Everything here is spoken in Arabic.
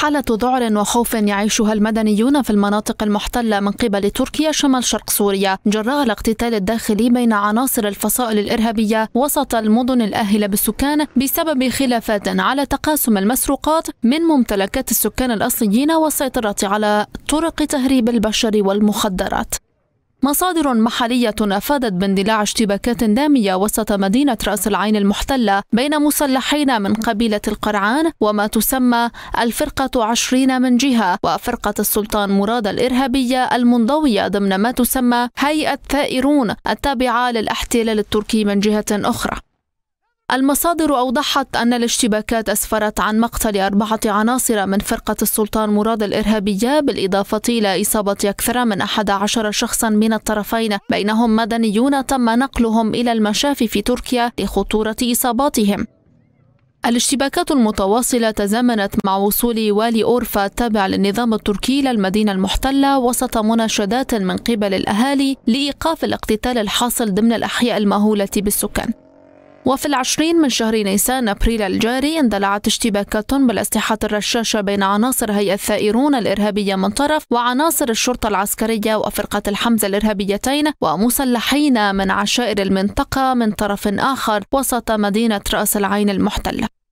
حالة ذعر وخوف يعيشها المدنيون في المناطق المحتلة من قبل تركيا شمال شرق سوريا جراء الاقتتال الداخلي بين عناصر الفصائل الإرهابية وسط المدن الآهلة بالسكان بسبب خلافات على تقاسم المسروقات من ممتلكات السكان الأصليين والسيطرة على طرق تهريب البشر والمخدرات مصادر محلية أفادت باندلاع اشتباكات دامية وسط مدينة رأس العين المحتلة بين مسلحين من قبيلة القرعان وما تسمى الفرقة عشرين من جهة وفرقة السلطان مراد الإرهابية المنضوية ضمن ما تسمى هيئة ثائرون التابعة للاحتلال التركي من جهة أخرى المصادر أوضحت أن الاشتباكات أسفرت عن مقتل أربعة عناصر من فرقة السلطان مراد الإرهابية بالإضافة إلى إصابة أكثر من 11 شخصا من الطرفين بينهم مدنيون تم نقلهم إلى المشافي في تركيا لخطورة إصاباتهم الاشتباكات المتواصلة تزامنت مع وصول والي أورفا التابع للنظام التركي للمدينة المحتلة وسط مناشدات من قبل الأهالي لإيقاف الاقتتال الحاصل ضمن الأحياء المهولة بالسكان وفي العشرين من شهر نيسان أبريل الجاري اندلعت اشتباكات بالأسلحة الرشاشة بين عناصر هيئة الثائرون الإرهابية من طرف وعناصر الشرطة العسكرية وفرقة الحمزة الإرهابيتين ومسلحين من عشائر المنطقة من طرف آخر وسط مدينة رأس العين المحتلة